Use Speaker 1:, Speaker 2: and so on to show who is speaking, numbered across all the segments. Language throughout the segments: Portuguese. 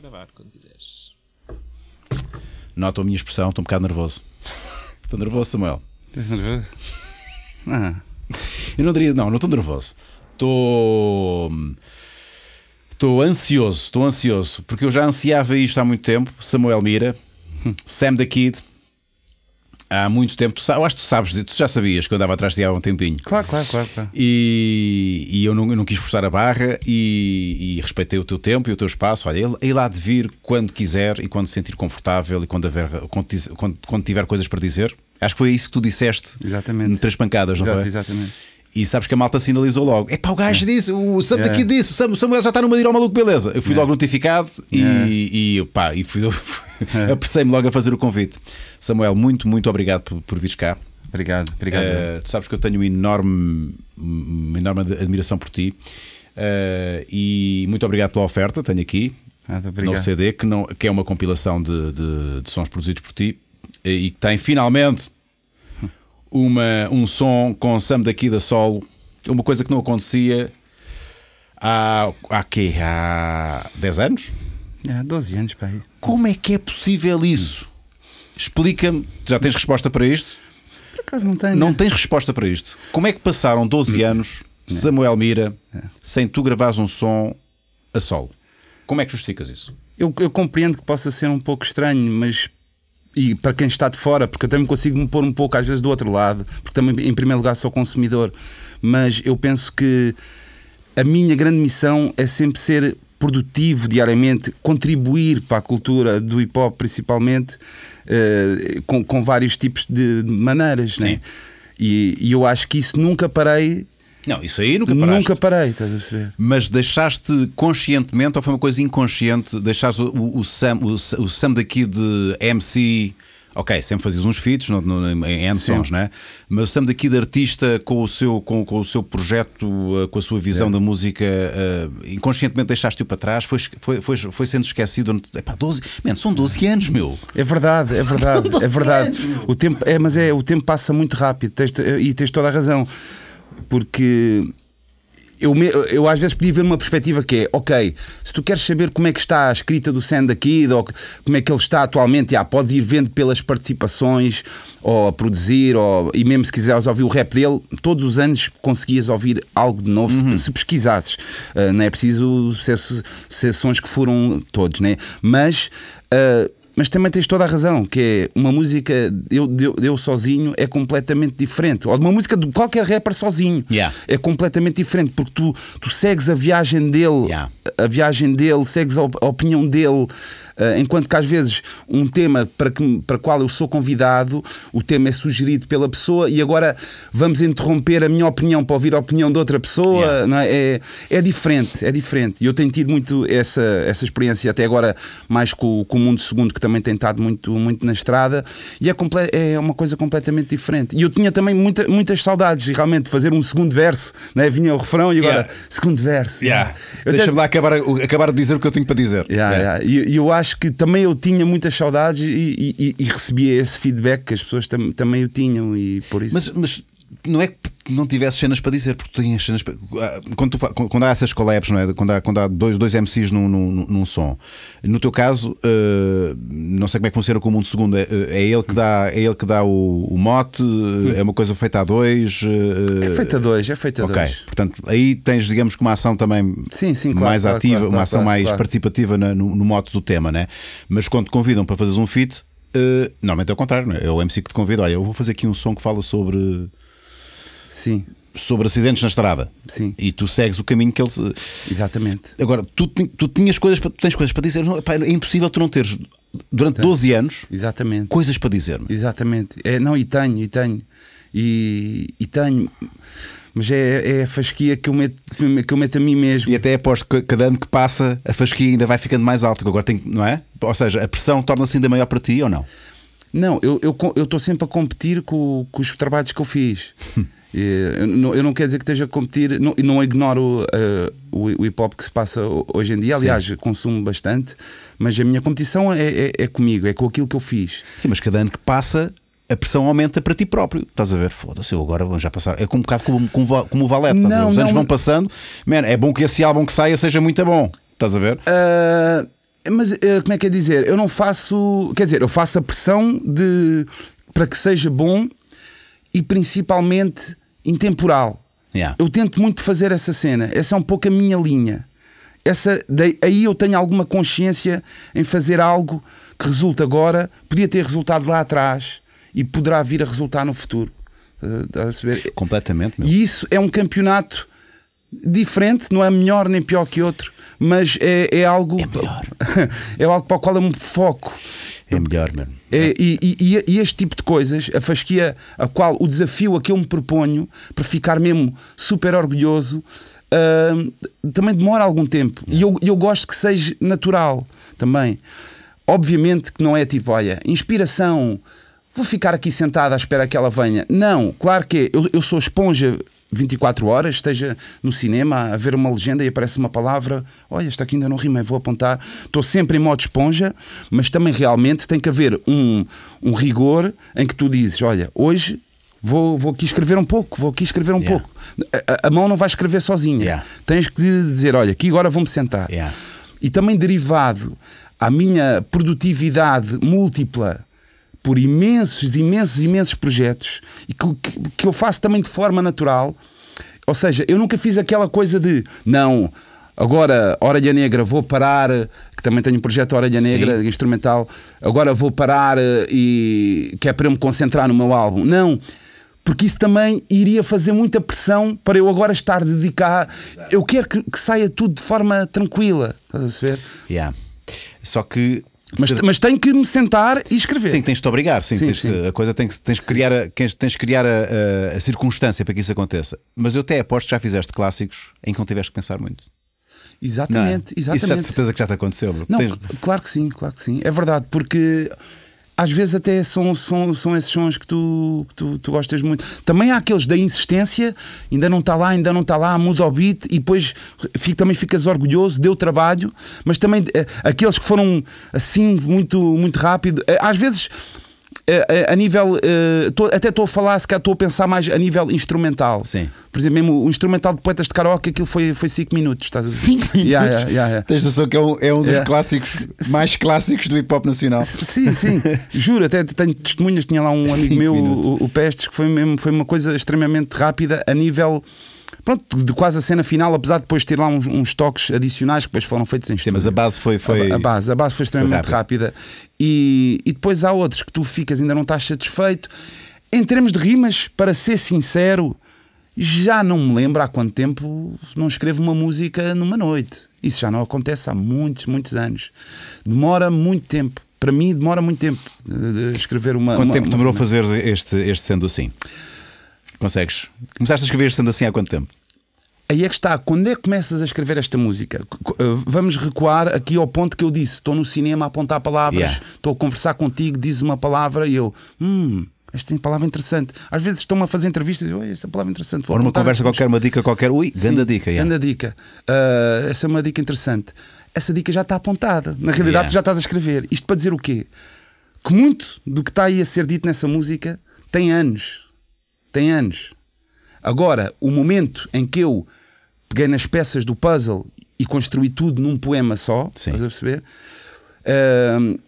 Speaker 1: gravar quando quiseres.
Speaker 2: Nota a minha expressão, estou um bocado nervoso. Estou nervoso, Samuel.
Speaker 1: Estás nervoso?
Speaker 2: Não. Ah. Eu não diria, não, não estou nervoso. Estou. Estou ansioso, estou ansioso, porque eu já ansiava isto há muito tempo. Samuel Mira, Sam the Kid, há muito tempo, tu, eu acho que tu sabes, tu já sabias que eu andava atrás de ti há um tempinho. Claro,
Speaker 1: claro, claro. claro.
Speaker 2: E, e eu, não, eu, não, quis forçar a barra e, e, respeitei o teu tempo e o teu espaço. Olha, ele, ele há de vir quando quiser e quando se sentir confortável e quando, haver, quando, quando, quando, tiver coisas para dizer. Acho que foi isso que tu disseste. Exatamente. Três pancadas, não Exato, foi? Exatamente. E sabes que a malta sinalizou logo: é pá, o gajo é. disse, o Sam daqui é. disse, o Samuel já está numa de ir ao maluco, beleza. Eu fui é. logo notificado e, e, pá, e fui. apressei-me logo a fazer o convite. Samuel, muito, muito obrigado por, por vires cá. Obrigado, obrigado. Uh, tu sabes que eu tenho uma enorme, uma enorme admiração por ti uh, e muito obrigado pela oferta. Tenho aqui ah, no CD, que, não, que é uma compilação de, de, de sons produzidos por ti e que tem finalmente hum. uma, um som com Sam daqui da solo, uma coisa que não acontecia há, há, quê? há 10 anos.
Speaker 1: É, 12 anos para aí. Como é que é possível
Speaker 2: isso? Explica-me. Já tens resposta para isto?
Speaker 1: Por acaso não tenho. Não
Speaker 2: tens resposta para isto. Como é que passaram 12 hum. anos, Samuel Mira, é. sem tu gravares um som
Speaker 1: a solo? Como é que justificas isso? Eu, eu compreendo que possa ser um pouco estranho, mas e para quem está de fora, porque eu também consigo me pôr um pouco às vezes do outro lado, porque também em primeiro lugar sou consumidor, mas eu penso que a minha grande missão é sempre ser produtivo diariamente, contribuir para a cultura do hip hop, principalmente, uh, com, com, vários tipos de maneiras. Né? E, e eu acho que isso nunca parei
Speaker 2: não, isso aí nunca Nunca
Speaker 1: parei, estás a Mas deixaste
Speaker 2: conscientemente ou foi uma coisa inconsciente? Deixaste o, o, Sam, o, o Sam daqui de MC ok, sempre fazias uns feats no, no, em Andersons, né? mas estamos aqui de artista com o seu, com, com o seu projeto, eh, com a sua visão é. da música, uh, inconscientemente deixaste-o para trás, foi, foi, foi, foi sendo esquecido. Epá, 12, man, são 12 anos, meu.
Speaker 1: É verdade, é verdade, é verdade. O tempo, é, mas é, o tempo passa muito rápido tens, eh, e tens toda a razão, porque eu, eu às vezes podia ver uma perspectiva que é, ok, se tu queres saber como é que está a escrita do Sand Kid, ou como é que ele está atualmente, já, podes ir vendo pelas participações, ou a produzir, ou, e mesmo se quiseres ouvir o rap dele, todos os anos conseguias ouvir algo de novo uhum. se, se, pesquisasses. Uh, não é preciso ser, ser sons que foram todos, né? mas... Uh, mas também tens toda a razão, que é uma música eu, eu, eu sozinho é completamente diferente. Ou de uma música de qualquer rapper sozinho yeah. é completamente diferente, porque tu, tu segues a viagem dele. Yeah a viagem dele, segues a, op a opinião dele, uh, enquanto que às vezes um tema para, que, para qual eu sou convidado, o tema é sugerido pela pessoa e agora vamos interromper a minha opinião para ouvir a opinião de outra pessoa, yeah. não é? é? é? diferente, é diferente. E eu tenho tido muito essa, essa experiência até agora, mais com, com o Mundo Segundo, que também tem estado muito, muito na estrada, e é, é uma coisa completamente diferente. E eu tinha também muita, muitas saudades, realmente, de fazer um segundo verso, não é? vinha o refrão e agora, yeah. segundo verso. É? Yeah. Deixa-me lá acabar acabar, acabar de dizer o que eu tenho para dizer. Yeah, é. yeah. E eu, eu, acho que também eu tinha muitas saudades e, e, e recebia esse feedback que as pessoas tam, também o tinham e por isso. Mas, mas não é que não tivesse cenas para dizer, porque tem cenas para...
Speaker 2: Ah, quando, tu, quando há essas collabs, não é? quando, há, quando há dois, dois MCs num, num, num som, no teu caso, uh, não sei como é que funciona com o mundo segundo, é, é ele que dá, é ele que dá o, o mote, é uma coisa feita a dois. Uh... É feita a dois, é feita a okay. dois. Portanto, aí tens, digamos, que uma ação também sim, sim, claro, mais claro, ativa, claro, uma ação mais participativa no, no mote do tema, né? mas quando te convidam para fazeres um fit Uh, normalmente é o contrário, não é? é o MC que te convida, olha, eu vou fazer aqui um som que fala sobre Sim. Sobre acidentes na estrada. Sim. E tu segues o caminho que eles. Exatamente. Agora,
Speaker 1: tu, tu tinhas coisas, tu tens coisas para dizer. Não, é impossível tu não teres, durante então, 12 anos, exatamente. coisas para dizer. -me. É? Exatamente. É, não, e tenho, e tenho. E, e tenho. Mas é, é, a fasquia que eu, meto, que eu meto a mim mesmo. E até aposto que cada ano
Speaker 2: que passa, a fasquia ainda vai ficando mais alta. Agora tem, não é? Ou seja, a pressão torna-se ainda maior para ti ou não?
Speaker 1: Não, eu estou eu, eu sempre a competir com, com os trabalhos que eu fiz. Eu não, eu não quero dizer que esteja a competir, não, não ignoro uh, o, o hip hop que se passa hoje em dia. Aliás, Sim. consumo bastante, mas a minha competição é, é, é, comigo, é com aquilo que eu fiz. Sim, mas cada ano que passa. A pressão aumenta para ti próprio. Estás a ver? Foda-se, eu agora vamos já passar.
Speaker 2: É um bocado como, como, como o Valete. Não, não, Os anos vão passando. Man, é bom que esse álbum que saia seja muito bom. Estás a ver?
Speaker 1: Uh, mas uh, como é que é dizer? Eu não faço. Quer dizer, eu faço a pressão de para que seja bom e principalmente intemporal. Yeah. Eu tento muito fazer essa cena. Essa é um pouco a minha linha. Essa, daí, aí eu tenho alguma consciência em fazer algo que resulta agora, podia ter resultado lá atrás e poderá vir a resultar no futuro. Uh, Completamente. Meu. E isso é um campeonato diferente, não é melhor nem pior que outro, mas é, é algo é, é algo para o qual eu me foco é melhor mesmo. É, e, e, e, este tipo de coisas, a fasquia a qual o desafio a que eu me proponho para ficar mesmo super orgulhoso, uh, também demora algum tempo. E eu, eu gosto que seja natural também. Obviamente que não é tipo, olha, inspiração, vou ficar aqui sentado à espera que ela venha. Não, claro que é. Eu, eu sou esponja 24 horas, esteja no cinema a ver uma legenda e aparece uma palavra, olha, esta aqui ainda não rima, vou apontar. Estou sempre em modo esponja, mas também realmente tem que haver um, um rigor em que tu dizes, olha, hoje vou, vou aqui escrever um pouco, vou aqui escrever um yeah. pouco. A, a, mão não vai escrever sozinha. Yeah. Tens que dizer, olha, aqui agora vou-me sentar. Yeah. E também derivado à minha produtividade múltipla por imensos, imensos, imensos projetos e que, que, que eu faço também de forma natural. Ou seja, eu nunca fiz aquela coisa de não, Agora, Orelha Negra, vou parar, que também tenho um projeto Orelha Negra, Sim. instrumental. Agora vou parar eh, e que é para eu me concentrar no meu álbum. Não, porque isso também iria fazer muita pressão para eu agora estar dedicar Exato. Eu quero que, que, saia tudo de forma tranquila. Estás
Speaker 2: a ver? Yeah. Só que mas,
Speaker 1: mas tem que me sentar e escrever.
Speaker 2: Sim, tens de te obrigar. Sim, sim, tens, sim. a coisa tem que, tens que criar, a, tens criar a, a, a, circunstância para que isso aconteça. Mas eu até aposto que já fizeste clássicos em que não tiveste que pensar muito. Exatamente, não, exatamente. É? Isso já de certeza que já te aconteceu. Não, tens...
Speaker 1: claro que sim, claro que sim. É verdade, porque às vezes até são, são, são esses sons que tu, que tu, tu gostas muito. Também há aqueles da insistência, ainda não está lá, ainda não está lá, muda o beat e depois fico, também ficas orgulhoso, deu trabalho, mas também eh, aqueles que foram assim muito, muito rápido, eh, às vezes a, eh, eh, a, nível. Uh, tô, até estou a falar, se cá estou a pensar mais a nível instrumental. Sim. Por exemplo, mesmo o instrumental de Poetas de Karaoke, aquilo foi 5 foi cinco minutos. Estás a... Cinco minutos? Yeah, yeah,
Speaker 2: yeah, yeah. Tens noção que é um, é um dos yeah. clássicos, mais clássicos do hip hop nacional. Sim, sim.
Speaker 1: Juro, até tenho testemunhas. Tinha lá um amigo cinco meu, o, o Pestes, que foi, mesmo, foi uma coisa extremamente rápida a nível pronto, de quase a cena final, apesar de depois ter lá uns, uns toques adicionais que depois foram feitos em Sim, mas a base foi. foi... A, a base, a base foi extremamente foi rápida. E, e depois há outros que tu ficas, ainda não estás satisfeito. Em termos de rimas, para ser sincero, já não me lembro há quanto tempo não escrevo uma música numa noite. Isso já não acontece há muitos, muitos anos. Demora muito tempo. Para mim, demora muito tempo eh, de escrever uma. Quanto uma, tempo demorou uma... fazer
Speaker 2: este, este sendo assim? Consegues?
Speaker 1: Começaste a escrever este sendo assim há quanto tempo? Aí é que está. Quando é que começas a escrever esta música? Eh, vamos recuar aqui ao ponto que eu disse: estou no cinema a apontar palavras, yeah. estou a conversar contigo, diz uma palavra e eu, hum, esta palavra interessante. Às vezes estão a fazer entrevistas e eu, esta palavra é interessante. Ou uma conversa qualquer,
Speaker 2: uma dica qualquer. Ui, Sim, grande dica. Yeah.
Speaker 1: Grande dica. Uh, essa é uma dica interessante. Essa dica já está apontada. Na realidade, yeah. tu já estás a escrever. Isto para dizer o quê? Que muito do que está aí a ser dito nessa música tem anos. Tem anos. Agora, o momento em que eu peguei nas peças do puzzle e construí tudo num poema só. Sim. Estás a perceber? Uh,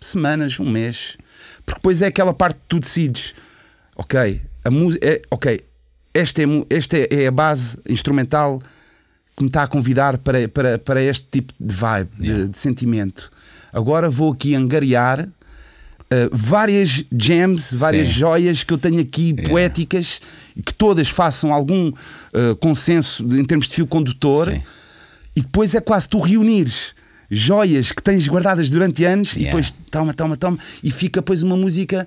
Speaker 1: semanas, um mês. Porque depois é aquela parte que tu decides. Ok, a música. É, ok, esta é, esta é, é a base instrumental que me está a convidar para, para, para este tipo de vibe, yeah. de, de sentimento. Agora vou aqui angariar Uh, várias gems, várias Sim. joias que eu tenho aqui yeah. poéticas, que todas façam algum uh, consenso em termos de fio condutor, Sim. e depois é quase tu reunires joias que tens guardadas durante anos yeah. e depois toma, toma, toma, e fica depois uma música,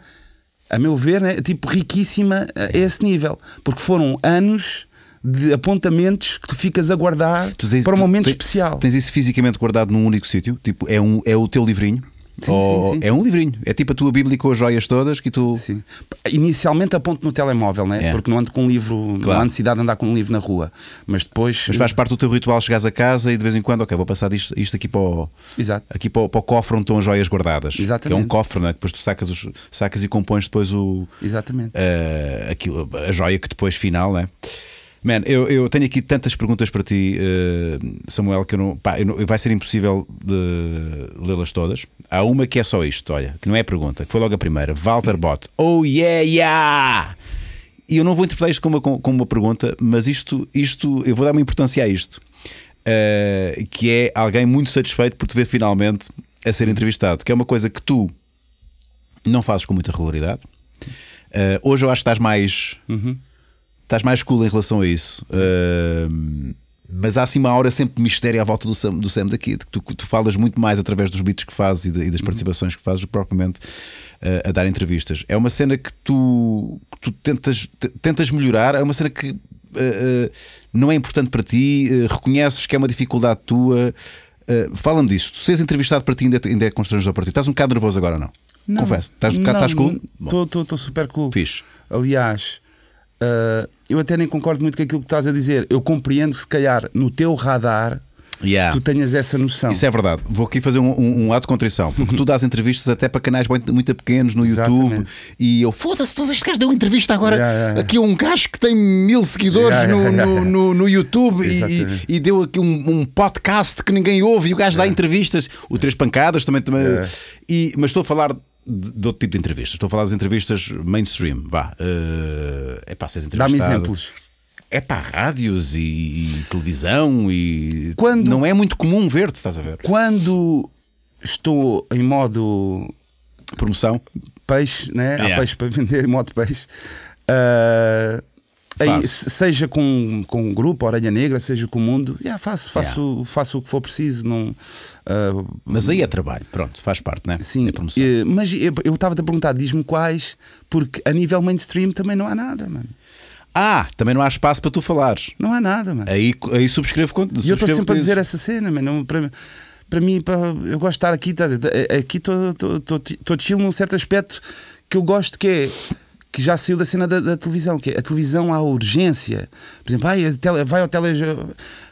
Speaker 1: a meu ver, né, tipo riquíssima yeah. a esse nível, porque foram anos de apontamentos que tu ficas a guardar
Speaker 2: tens, para um momento tu, tu, especial. Tens isso fisicamente guardado num único sítio? Tipo, é, um, é o teu livrinho? Sim, Ou sim, sim, é
Speaker 1: um livrinho, é tipo a tua Bíblia com as joias todas que tu. Sim. Inicialmente aponto no telemóvel, né? É. porque não ando com um livro, claro. não há necessidade de andar com um livro na rua, mas depois. Mas faz parte do teu ritual,
Speaker 2: chegares a casa e de vez em quando, ok, vou passar isto, isto aqui, para o, Exato. aqui para o, para, o, cofre onde estão as joias guardadas. Exatamente. Que é um cofre, né? depois tu sacas, os, sacas e compões depois o. Exatamente. Uh, aquilo, a joia que depois final, né? Man, eu, eu tenho aqui tantas perguntas para ti, uh, Samuel, que eu não, pá, eu não, vai ser impossível lê-las todas. Há uma que é só isto, olha, que não é pergunta, que foi logo a primeira. Walter Bott, oh yeah, yeah! E eu não vou interpretar isto como uma, como uma pergunta, mas isto, isto, eu vou dar uma importância a isto, uh, que é alguém muito satisfeito por te ver finalmente a ser entrevistado, que é uma coisa que tu não fazes com muita regularidade. Uh, hoje eu acho que estás mais. Uhum estás mais cool em relação a isso. Uh, mas há assim uma aura sempre de mistério à volta do Sam, do Sam daqui, que tu, tu, falas muito mais através dos beats que fazes e, de, e das uhum. participações que fazes do que propriamente uh, a dar entrevistas. É uma cena que tu, que tu tentas, tentas melhorar, é uma cena que uh, não é importante para ti, reconheces que é uma dificuldade tua. Fala-me disso, tu seres entrevistado para ti ainda, é, ainda é constrangedor para ti. Estás um bocado
Speaker 1: nervoso agora, não? não Confesso, estás, não, estás cool? Estou super cool. Fixe. Aliás, uh, eu até nem concordo muito com aquilo que estás a dizer. Eu compreendo que, se calhar, no teu radar, Yeah. tu tenhas essa noção. Isso é verdade. Vou aqui fazer um, um, um ato de contrição, porque tu dás entrevistas
Speaker 2: até para canais muito, muito pequenos no Exatamente. YouTube e eu foda-se, tu este gajo deu entrevista agora yeah, yeah, aqui a um gajo que tem mil seguidores no, no, no, no, YouTube e, e, deu aqui um, um, podcast que ninguém ouve e o gajo dá entrevistas. O Três Pancadas também. também e, mas estou a falar de, de, outro tipo de entrevistas. Estou a falar das entrevistas mainstream. Vá. Uh, é pá, vocês Dá-me exemplos. É para rádios e, e, televisão e.
Speaker 1: Quando, não é muito comum ver-te, estás a ver? Quando estou em modo. Promoção? Peixe, né? Yeah. Há peixe para vender, em modo peixe. Uh, Aí, seja com, com um grupo, Orelha Negra, seja com o mundo, yeah, faço, faço, yeah. faço o que for preciso. Não, uh, mas aí é trabalho, pronto, faz parte, né? Sim, é eh, mas eu estava-te a perguntar, diz-me quais, porque a nível mainstream também não há nada, mano. Ah, também não há espaço para tu falares. Não há nada, mano. Aí, aí subscrevo quando E eu estou sempre a dizer essa cena, mano. Para, para mim, para, eu gosto de estar aqui, estás, é, é, aqui estou chill num certo aspecto que eu gosto que é que já saiu da cena da, da televisão, que é, a televisão há urgência. Por exemplo, ai, tele, vai ao telejornal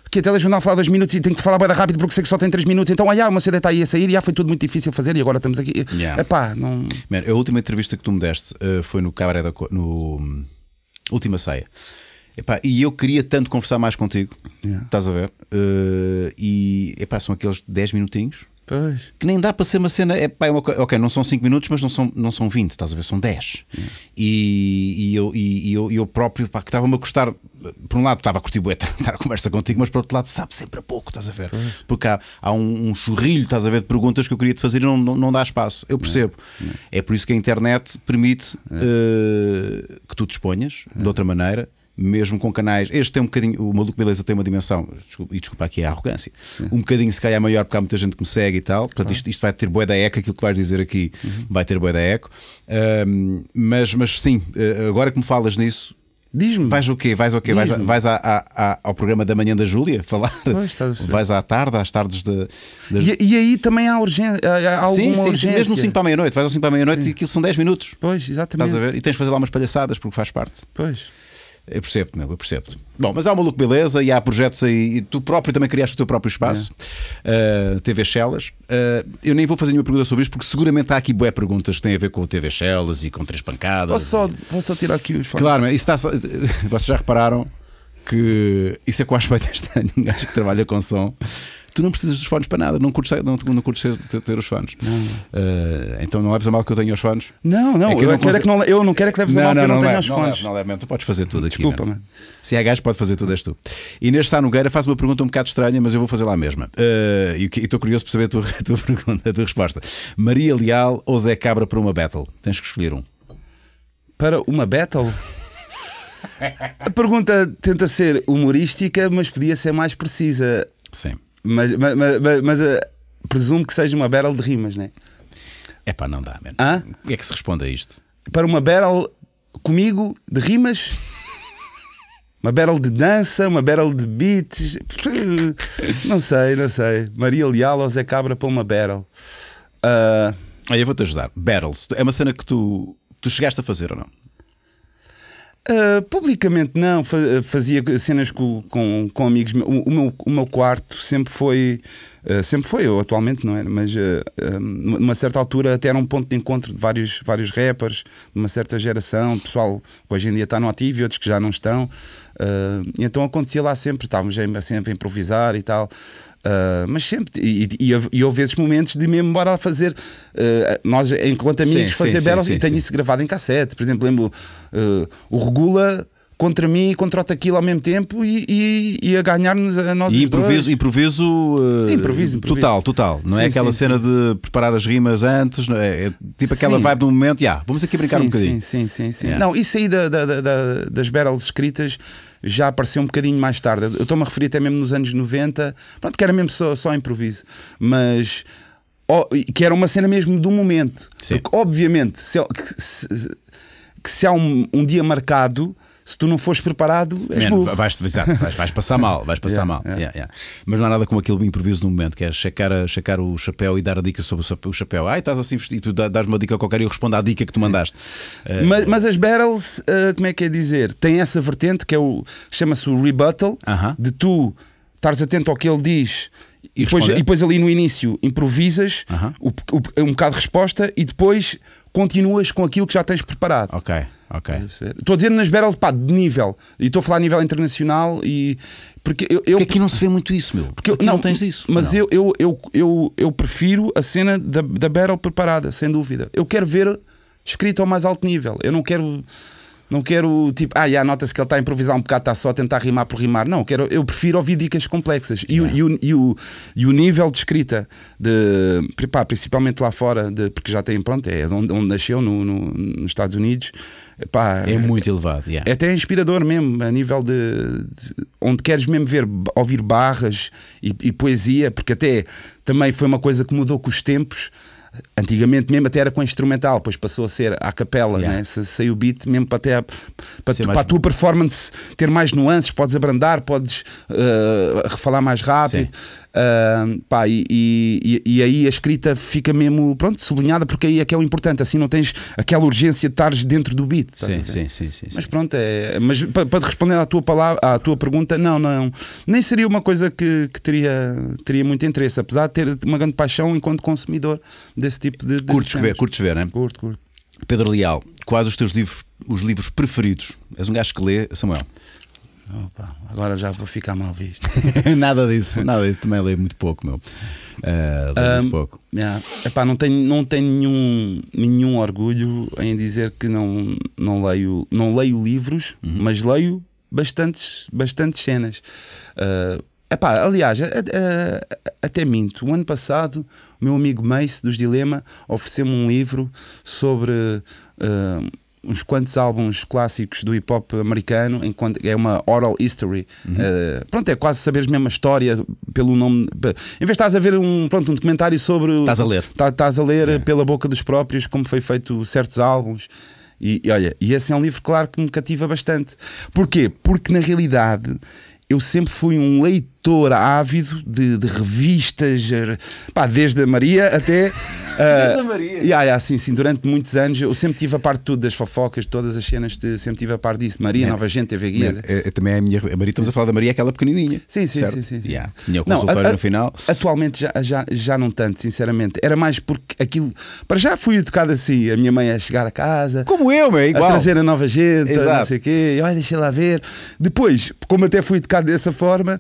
Speaker 1: que a telejornal fala dois minutos e tem que falar bem rápido porque sei que só tem três minutos. Então, olha, ah, uma CD está aí a sair e ah, foi tudo muito difícil fazer e agora estamos aqui. Yeah. Epá, não...
Speaker 2: Man, a última entrevista que tu me deste uh, foi no Cabaré da Co... no Última Ceia. Epá, e eu queria tanto conversar mais contigo, yeah. estás a ver? Uh, e epá, são aqueles 10 minutinhos Pois. Que nem dá para ser uma cena. É, pá, é uma, ok, não são 5 minutos, mas não são, não são 20, estás a ver? São 10. Hum. É. E, e, eu, e, eu, eu próprio, pá, que estava-me a gostar. Por um lado, estava a curtir bué, estar a conversa contigo, mas por outro lado, sabe sempre a pouco, estás a ver? Pois. Porque há, há um, um, churrilho, estás a ver, de perguntas que eu queria te fazer e não, não, não dá espaço. Eu é. percebo. É, é. é por isso que a internet permite uh, que tu disponhas de outra maneira mesmo com canais. Este tem um bocadinho. O Maluco Beleza tem uma dimensão, desculpa, e desculpa aqui a arrogância, Sim. um bocadinho se calhar maior, porque há muita gente que me segue e tal. Portanto, claro. isto, isto, vai ter boé da eco, aquilo que vais dizer aqui uhum. vai ter boé da eco. Um, mas, mas sim, eh, agora que me falas nisso. Diz-me. Vais o quê? Vais o quê? Vais, a, vais a, a, ao programa da manhã da Júlia falar? Pois, vais à tarde, às tardes de. E, e, aí também há, urgência, há alguma sim, sim, urgência. Sim, mesmo 5 para a meia-noite, vais ao 5 para a meia-noite e aquilo são 10 minutos. Pois, exatamente. Estás a ver? E tens de fazer lá umas palhaçadas porque faz parte. Pois. Eu percebo meu, eu percebo Bom, mas há uma louca Beleza e há projetos aí. E tu próprio também criaste o teu próprio espaço, é. uh, eh, TV Shellas. Uh, eu nem vou fazer nenhuma pergunta sobre isto, porque seguramente há aqui boé perguntas que têm a ver com o TV Shellas e com três pancadas. Posso só, e... só tirar
Speaker 1: aqui os Claro, meu,
Speaker 2: está. Vocês já repararam que isso é quase feito este ano, um gajo que trabalha com som tu não precisas dos fones para nada, não curtes, não, não curtes ter, ter, os fones. Uh, então não leves a mal que eu tenho os fones. Não, não, é que eu, eu, não quero é não é que não, eu não quero que leves a mal que eu não, não tenho os fones. Não, não, não, tu podes fazer tudo aqui. desculpa não é? Se há gajo, pode fazer tudo, és tu. Inês Sá Nogueira faz uma pergunta um bocado estranha, mas eu vou fazer lá mesma. Uh, e estou curioso não saber a tua, a tua pergunta, a tua resposta. Maria Leal
Speaker 1: ou Zé Cabra para uma battle? Tens que escolher um. Para uma battle? A pergunta tenta ser humorística, mas podia ser mais precisa. Sim. Mas, mas, mas, mas uh, presumo que seja uma barrel de rimas, né? É pá, não dá, mano. Hã? O que é que se responde a isto? Para uma barrel comigo de rimas? Uma barrel de dança, uma barrel de beats. Não sei, não sei. Maria Leal ou Zé Cabra para uma barrel. Uh... Ah,
Speaker 2: Aí eu vou-te ajudar. Barrels. É uma cena que tu, tu chegaste a fazer ou não?
Speaker 1: Uh, publicamente não, fazia cenas com, com, com amigos. O, o, meu, o meu quarto sempre foi, uh, sempre foi, eu atualmente não era, é, mas uh, numa certa altura até era um ponto de encontro de vários, vários rappers, de uma certa geração, pessoal que hoje em dia está no ativo e outros que já não estão. então acontecia lá sempre, estávamos sempre a improvisar e tal. Ah, mas sempre, e, e, e, houve esses momentos de mesmo embora a fazer, uh, nós enquanto amigos sim, fazer sim, sim, e tenho isso gravado em cassete. Por exemplo, lembro uh, o Regula contra mim e contra o Taquilo ao mesmo tempo e, e, e a ganhar-nos a nós e improviso,
Speaker 2: improviso, uh, improviso, improviso, total, total. Não é sim, é aquela sim, cena sim. de preparar as rimas antes, é, é tipo aquela vibe do momento, yeah, vamos aqui brincar um bocadinho. Sim, sim, sim. Yeah.
Speaker 1: Não, isso aí da, da, da, das barrels escritas já apareceu um bocadinho mais tarde. Eu estou-me a referir até mesmo nos anos 90, pronto, que era mesmo só, só improviso, mas. que era uma cena mesmo do momento. Porque, obviamente, se, se, se, se há um, um dia marcado, se tu não fores preparado, és Man, burro. Vais, vais,
Speaker 2: vais, passar mal, vais passar yeah, mal. Yeah. Yeah, Mas não há nada como aquele improviso no momento, que é checar, checar o chapéu e dar a dica sobre o chapéu. Ai, estás assim vestido,
Speaker 1: tu dás uma dica qualquer e eu respondo à dica que tu Sim. mandaste. Eh, mas, mas, as barrels, eh, como é que é dizer? Tem essa vertente que é o chama-se o rebuttal, uh -huh. de tu estares atento ao que ele diz. E depois, e depois ali no início improvisas uh -huh. o, o, é um bocado de resposta e depois continuas com aquilo que já tens preparado. Ok. Ok. Estou a dizer nas battles, pá, de nível. E estou a falar a nível internacional e. Porque, eu, eu... Porque aqui não se vê muito isso, meu. Porque eu, não, não, tens isso. Mas Eu, eu, eu, eu, eu prefiro a cena da, da battle preparada, sem dúvida. Eu quero ver escrito ao mais alto nível. Eu não quero não quero tipo, ah, já nota-se que ele está a improvisar um bocado, está só a tentar rimar por rimar. Não, quero, eu prefiro ouvir dicas complexas. E, o, e, o, e, o, e o nível de escrita, de, pá, principalmente lá fora, de, porque já tem, pronto, é onde, onde nasceu, no, no, nos Estados Unidos. Pá, é muito elevado. Yeah. É até inspirador mesmo, a nível de, de, onde queres mesmo ver, ouvir barras e, e poesia, porque até também foi uma coisa que mudou com os tempos. Antigamente mesmo até era com instrumental, depois passou a ser à capela, yeah. né? saiu o beat mesmo para, até a, para, tu, para a tua performance ter mais nuances, podes abrandar, podes uh, eh, falar mais rápido. Sim pá, e, e, e, aí a escrita fica mesmo pronto, sublinhada, porque aí é que é o importante. Assim não tens aquela urgência de estares dentro do beat. Tá sim, sim, sim, sim, Mas pronto, é, mas para, para responder à tua, palavra, à tua pergunta, não, não, nem seria uma coisa que, que teria, teria muito interesse, apesar de ter uma grande paixão enquanto consumidor desse tipo de. de curtes ver,
Speaker 2: curtes ver, né? Curto, curto. Pedro Leal, quais os teus livros, os livros preferidos? És um gajo que lê, Samuel? Opa, agora já vou ficar mal visto. nada disso, nada
Speaker 1: disso. Também leio muito pouco, meu. Uh, leio um, muito pouco. Yeah. Epá, não tenho, não tenho nenhum, nenhum orgulho em dizer que não, não, leio, não leio livros, uhum. mas leio bastantes, bastantes cenas. Uh, Epá, aliás, a, a, a, até minto. O ano passado, o meu amigo Mace dos Dilema ofereceu-me um livro sobre uh, uns quantos álbuns clássicos do hip hop americano, enquanto é uma oral history. Uhum. Uh, pronto, é quase saberes mesmo a história pelo nome. Em vez de estás a ver um, pronto, um documentário sobre. Estás a ler. Tá, estás a ler é. pela boca dos próprios como foi feito certos álbuns. E, e, olha, e esse é um livro, claro, que me cativa bastante. Porquê? Porque na realidade eu sempre fui um leitor leitor ávido de, de revistas, eh, pá, desde a Maria até. Eh, desde a Maria. Yeah, yeah, sim, sim, durante muitos anos eu sempre tive a parte de tudo, das fofocas, todas as cenas, de, sempre tive a parte disso. Maria, né? Nova Gente, TV Guia. Eh, também é a minha. A Maria, estamos a falar da Maria, aquela pequenininha. Sim, sim, certo? sim. sim, sim. Yeah. consultório não, a, no final. Atualmente já, já, já não tanto, sinceramente. Era mais porque aquilo. Para já fui educado assim, a minha mãe a chegar a casa. Como eu, meu, é igual. A trazer a nova gente, Exato. não sei o quê. olha, deixa lá ver. Depois, como até fui educado dessa forma,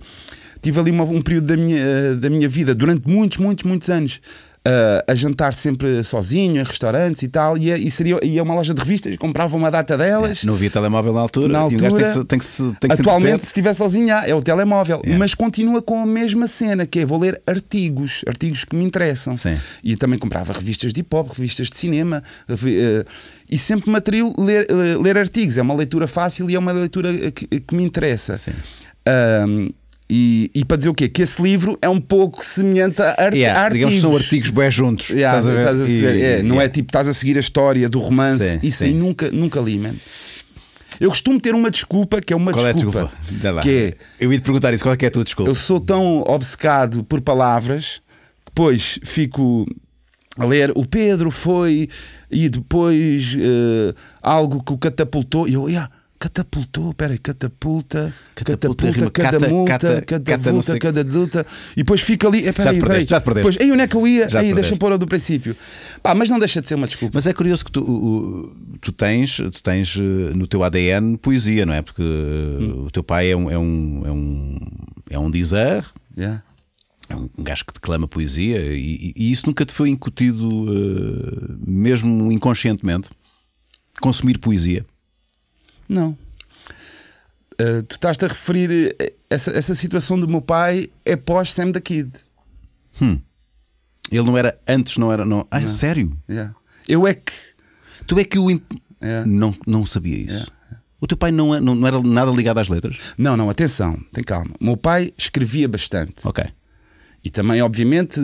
Speaker 1: tive ali uma, um período da minha, eh, da minha vida, durante muitos, muitos, muitos anos, Uh, a jantar sempre sozinho, em restaurantes e tal, e, é, e seria e é uma loja de revistas, comprava uma data delas. não havia telemóvel na altura, na altura tem que,
Speaker 2: tem que, tem que Atualmente, se
Speaker 1: estiver sozinho, é o telemóvel, mas continua com a mesma cena, que é vou ler artigos, artigos que me interessam. Sim. E também comprava revistas de hip hop, revistas de cinema, uh, e sempre me ler, ler artigos. É uma leitura fácil e é uma leitura que, que me interessa. Sim. Um, e, e, para dizer o quê? Que esse livro é um pouco semelhante a, art yeah, a artigos. são artigos bem juntos. Yeah, estás estás Ver, e, é, não yeah. é tipo, estás a seguir a história do romance. Sim, Isso sim. aí nunca, nunca li, mano. Eu costumo ter uma desculpa que é uma qual é desculpa. É desculpa? Que é, eu ia te perguntar isso, qual é, que é a tua desculpa? Eu sou tão obcecado por palavras que depois fico a ler o Pedro foi e depois uh, algo que o catapultou. E eu, yeah, catapultou, peraí, catapulta, catapulta, catapulta cadamulta, cada cadaduta, e depois fica ali, é, peraí, já te peraí, perdeste, já te perdeste. Depois, aí onde é que eu ia? Já aí deixa-me pôr do princípio. Pá, mas não deixa
Speaker 2: de ser uma desculpa. Mas é curioso que tu, tu, tens, tu tens eh, no teu ADN poesia, não é? Porque hum. o teu pai é um, é um, é um, é um dizer, yeah. é um gajo que declama poesia, e, e, isso nunca te foi incutido, eh,
Speaker 1: mesmo inconscientemente, consumir poesia. Não. Uh, tu estás-te a referir eh, essa, essa situação do meu pai é pós Sam the Kid. Hum. Ele não era antes, não era. Não. Ah, é não. sério? Yeah. Eu é que. Tu é que o. Imp... Yeah. Não, não sabia isso. Yeah. O teu pai não, é- não, não, era nada ligado às letras? Não, não, atenção, tem calma. O meu pai escrevia bastante. Ok. E também, obviamente,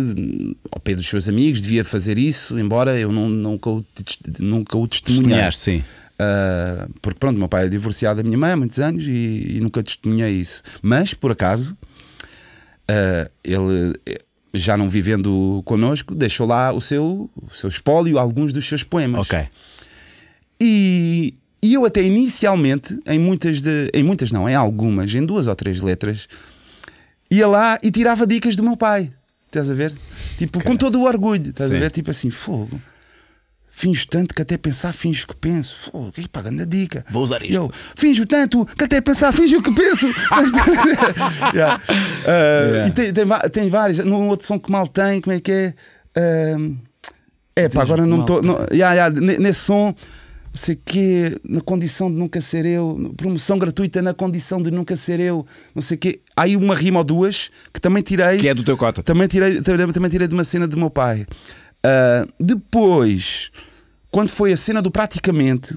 Speaker 1: ao pé dos seus amigos devia fazer isso, embora eu não, nunca, o, nunca o testemunhasse. sim. Uh, porque pronto, meu pai é divorciado da minha mãe há muitos anos e, e nunca testemunhei isso. Mas, por acaso, uh, ele eh, já não vivendo connosco, deixou lá o seu, o seu espólio, alguns dos seus poemas. Ok. E, e eu até inicialmente, em muitas de, em muitas não, em algumas, em duas ou três letras, ia lá e tirava dicas do meu pai. Estás a ver? Tipo, Caramba. com todo o orgulho, estás Sim. a ver? Tipo assim, fogo Finjo tanto que até pensar finjo que penso. Pô, que é pagando a dica. Vou usar isto. Eu finjo tanto que até pensar finjo que penso. yeah. Uh, yeah. E tem, tem, tem várias. No outro som que mal tem, como é que é? Uh, é, pá, agora não estou. Yeah, yeah, nesse som sei quê, na condição de nunca ser eu, promoção gratuita na condição de nunca ser eu, não sei quê. Há aí uma rima ou duas que também tirei. Que é do teu cota. Também tirei, também tirei de uma cena do meu pai. Uh, depois, quando foi a cena do praticamente,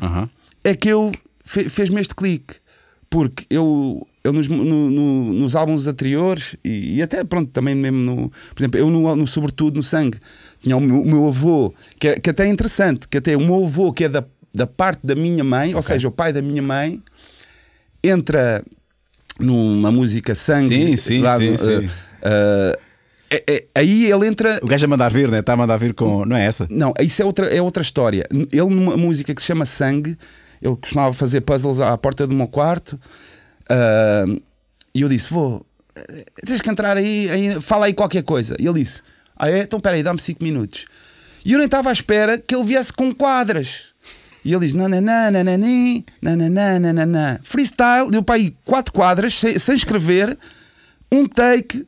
Speaker 1: é que eu fe fez-me este clique. Porque eu, eu nos, no, no, nos álbuns anteriores, e, e, até pronto, também mesmo no. Por exemplo, eu no, no Sobretudo no Sangue, tinha o meu, o meu avô, que, é, que até é interessante, que até o meu avô, que é da, da parte da minha mãe, okay. ou seja, o pai da minha mãe, entra numa música sangue sim, sim, lá, sim, uh, sim. Uh, é, é, aí ele entra. O gajo a mandar vir, né? Está a mandar vir com. Não é essa? Não, isso é outra, é outra história. Ele, numa música que se chama Sangue, ele costumava fazer puzzles à porta do meu quarto. Uh, e eu disse: Vou, tens que entrar aí, aí, fala aí qualquer coisa. E ele disse: Ah, é? Então aí dá-me 5 minutos. E eu nem estava à espera que ele viesse com quadras. E ele diz: nananananani, nananana, freestyle, deu para aí 4 quadras, sem, sem escrever, um take.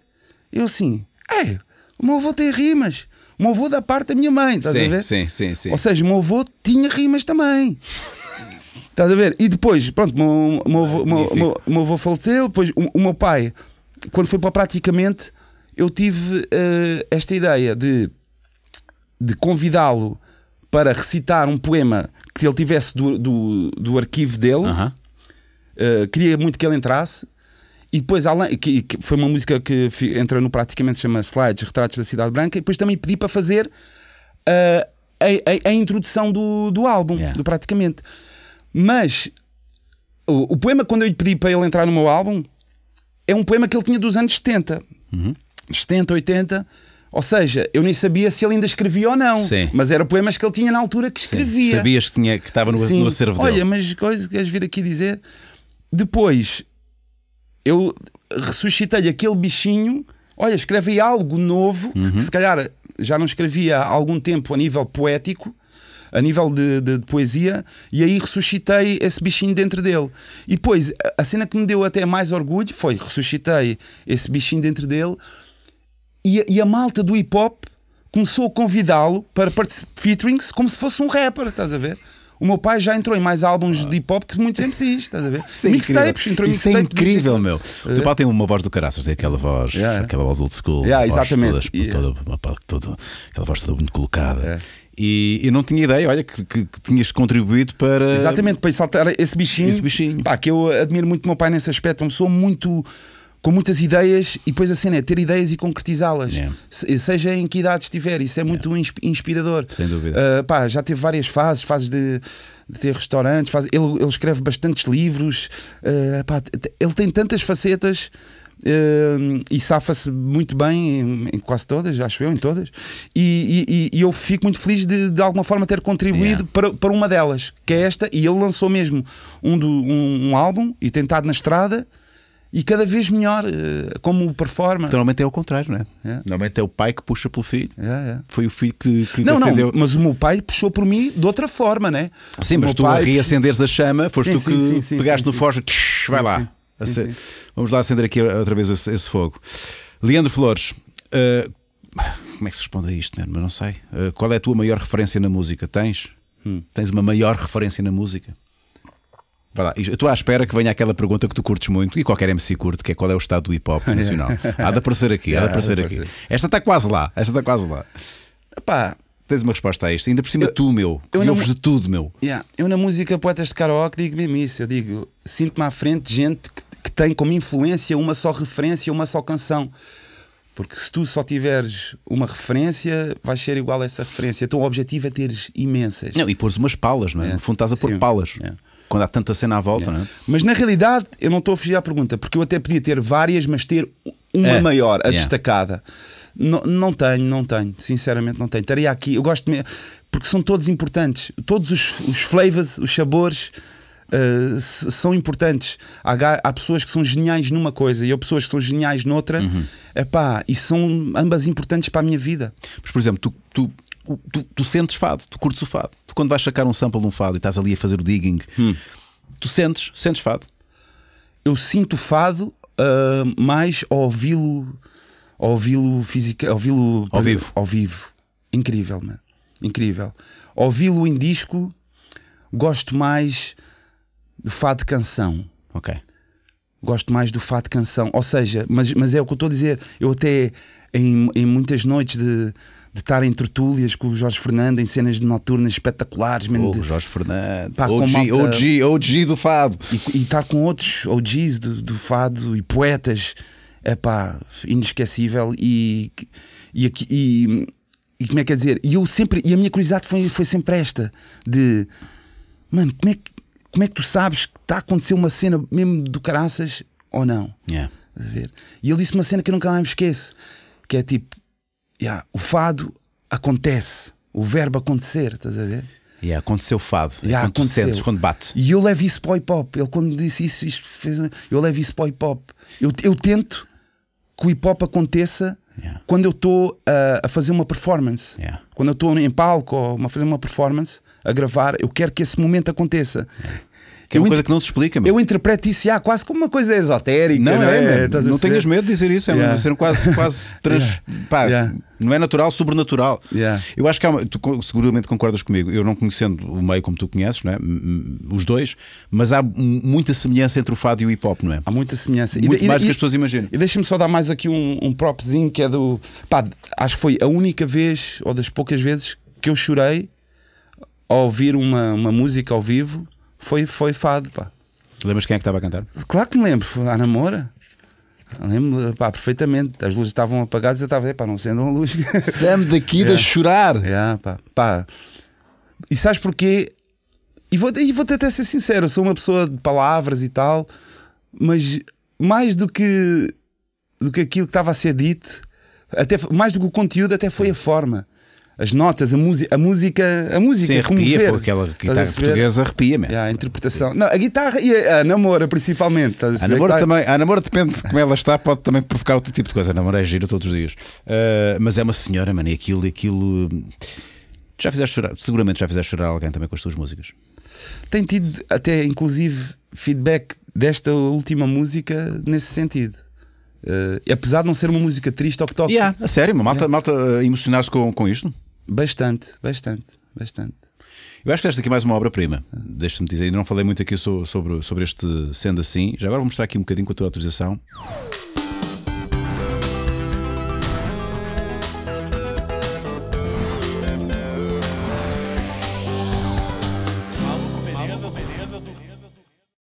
Speaker 1: Eu assim, é, o meu avô tem rimas. O meu avô da parte da minha mãe, estás sim, a ver? Sim, sim, sim. Ou seja, o meu avô tinha rimas também. estás a ver? E depois, pronto, o meu, avô, meu, meu, meu avô faleceu, depois o, o, meu pai, quando foi para praticamente, eu tive uh, esta ideia de, de convidá-lo para recitar um poema que ele tivesse do, do, do arquivo dele. Uh -huh. uh, queria muito que ele entrasse e depois, além, que, que foi uma música que entra no praticamente chama Slides, Retratos da Cidade Branca, e depois também pedi para fazer uh, a, a, a, introdução do, do álbum, yeah. do praticamente. Mas o, o, poema, quando eu lhe pedi para ele entrar no meu álbum, é um poema que ele tinha dos anos 70, uhum. 70, 80. Ou seja, eu nem sabia se ele ainda escrevia ou não, Sim. mas eram poemas que ele tinha na altura que escrevia. Sim. Sabias que, tinha, que estava no, no acervo dele. Olha, mas coisa que queres vir aqui dizer. Depois, eu ressuscitei aquele bichinho. Olha, escrevi algo novo uhum. que se calhar já não escrevia há algum tempo a nível poético, a nível de, de, de, poesia, e aí ressuscitei esse bichinho dentro dele. E depois, a cena que me deu até mais orgulho foi ressuscitei esse bichinho dentro dele e, e a malta do hip hop começou a convidá-lo para featurings como se fosse um rapper, estás a ver? O meu pai já entrou em mais álbuns ah. de hip hop que muitos MCs, estás a ver? É mixtapes, entrou em mixtapes. Isso é incrível,
Speaker 2: meu. O teu pai tem uma voz do caraças, tem é aquela voz, yeah. aquela voz old school. Yeah, exatamente. Todas, tipo, yeah. toda, toda, aquela voz toda muito colocada. Yeah. E, não tinha
Speaker 1: ideia, olha, que, que, que, tinhas contribuído para. Exatamente, para saltar esse bichinho. Esse bichinho. Pá, que eu admiro muito o meu pai nesse aspecto, é uma pessoa muito com muitas ideias e depois a cena é ter ideias e concretizá-las, yeah. seja em que idade estiver, isso é muito yeah. inspirador. Sem dúvida. Uh, pá, já teve várias fases, fases de, de ter restaurantes, faz, ele, ele, escreve bastantes livros, uh, pá, ele tem tantas facetas. Uh, e safa-se muito bem em, em, quase todas, acho eu, em todas. E, e, e eu fico muito feliz de, de alguma forma, ter contribuído yeah. para, para uma delas, que é esta. E ele lançou mesmo um, do, um, um álbum e tentado na estrada e cada vez melhor, eh, como performa. Normalmente é o contrário, não é? é? Normalmente é o pai que puxa pelo filho. É, é. Foi o filho que, que não, acendeu. Não, mas o meu pai puxou por mim de outra forma, né? Sim, mas tu pai... reacenderes a
Speaker 2: chama, foste sim, tu que sim, sim, pegaste no forjo, vai lá. Vamos lá acender aqui outra vez esse, esse fogo. Leandro Flores, uh, como é que se responde a isto, né? Mas não sei. Uh, qual é a tua maior referência na música? Tens? Hum. Tens uma maior referência na música? Vai lá. Estou à espera que venha aquela pergunta que tu curtes muito e qualquer MC curte, que é qual é o estado do hip hop nacional. há de aparecer aqui, há de aparecer aqui. Esta está quase lá, esta está quase lá. Epá, Tens uma resposta a isto, ainda por cima eu, tu, meu. Eu não de tudo, meu.
Speaker 1: Yeah. Eu na música Poetas de Karaoke digo mesmo isso. Eu digo, sinto-me à frente de gente que, que, tem como influência uma só referência, uma só canção. Porque se tu só tiveres uma referência, vais ser igual a essa referência. Então o objetivo é teres imensas. Não, e pôres umas palas, não é? é. No fundo estás a pôr Sim. palas. É. Quando há tanta cena à volta, não é? Mas na realidade, eu não estou a fugir à pergunta, porque eu até podia ter várias, mas ter uma é. maior, a destacada. Não, não tenho, não tenho, sinceramente não tenho. Estaria aqui, eu gosto mesmo, porque são todos importantes. Todos os, os flavors, os sabores, Uh, são importantes. Há, há, pessoas que são geniais numa coisa e há pessoas que são geniais noutra, uhum. epá, e são ambas importantes para a minha vida. Mas, por exemplo, tu, tu tu, tu, sentes fado, tu curtes o
Speaker 2: fado. Tu, quando vais sacar um sample de um fado e estás ali a fazer o digging, hum. tu sentes, sentes fado.
Speaker 1: Eu sinto fado uh, mais ao ouvi-lo ao ouvi-lo ouvi-lo ao vivo. ao vivo. Incrível, mano. Incrível. Ouvi-lo em disco, gosto mais do fado de canção. OK. Gosto mais do fado de canção, ou seja, mas, mas é o que eu estou a dizer. Eu até em, em muitas noites de de estar em tertúlias com o Jorge Fernando em cenas de noturnas espetaculares. Mesmo oh, Jorge Fernando, pá, OG, malta, OG, OG do fado. E, e estar com outros OGs do, do fado e poetas, é pá, inesquecível. E, e, e, e como é que é dizer? E, eu sempre, e a minha curiosidade foi, foi sempre esta: de mano, como é que, como é que tu sabes que está a acontecer uma cena mesmo do caraças ou não? Yeah. A ver. E ele disse uma cena que eu nunca mais me esqueço: que é tipo, yeah, o fado acontece, o verbo acontecer, estás a ver? Yeah, aconteceu o fado, é yeah, aconteceu. Sentes, quando bate. E eu levo isso para o hip hop. Ele, quando disse isso, isto fez... eu levo isso para o hip hop. Eu, eu tento que o hip hop aconteça yeah. quando eu estou a, a, fazer uma performance. Yeah. Quando eu estou em palco ou a fazer uma performance, a gravar, eu quero que esse momento aconteça que é uma coisa que não se explica. Meu. Eu interpreto isso já ah, quase como uma coisa esotérica. Não, não é, é não tenhas medo de
Speaker 2: dizer isso, é yeah. ser quase, quase trans. Pá, yeah. Não é natural, sobrenatural. Yeah. Eu acho que uma, tu seguramente concordas comigo. Eu não conhecendo o meio como tu conheces, não é? os dois, mas há muita semelhança entre
Speaker 1: o fado e o hip hop, não é? Há muita semelhança. Muito e, mais e, que as pessoas imaginam. E deixa-me só dar mais aqui um, um propzinho que é do. Pá, acho que foi a única vez ou das poucas vezes que eu chorei ao ouvir uma, uma música ao vivo foi, foi fado, pá. Lembras quem é que estava a cantar? Claro que me lembro, foi Ana Moura. Lembro pá, perfeitamente. As luzes estavam apagadas e eu estava, pá, não sendo uma é luz. Sam daqui yeah. a é. chorar. Yeah, é, pá. Pá. E sabes porquê? E vou e vou até ser sincero, sou uma pessoa de palavras e tal, mas mais do que, do que aquilo que estava a ser dito, até, mais do que o conteúdo, até foi a forma as notas, a, a música, a música Sim, arrepia, foi aquela guitarra portuguesa arrepia mesmo. Yeah, a interpretação. Não, a guitarra e a, a namora, principalmente. a, a namora tá- também,
Speaker 2: a namora depende de como ela está, pode também provocar outro tipo de coisa. A namora é gira todos os dias. Uh, mas é uma senhora, mano, e aquilo, aquilo. Hum, já fizeste chorar, seguramente já
Speaker 1: fizeste chorar alguém também com as tuas músicas. Tem tido até, inclusive, feedback desta última música nesse sentido. Uh, apesar de não ser uma música triste ou que toque. Yeah, a sério, malta, yeah. malta ah, emocionar-se com, com isto? Bastante, bastante, bastante.
Speaker 2: Eu acho que esta aqui é mais uma obra-prima. Deixa-me dizer, ainda não falei muito aqui sobre, sobre este sendo assim. Já agora vou mostrar aqui um bocadinho com a tua autorização.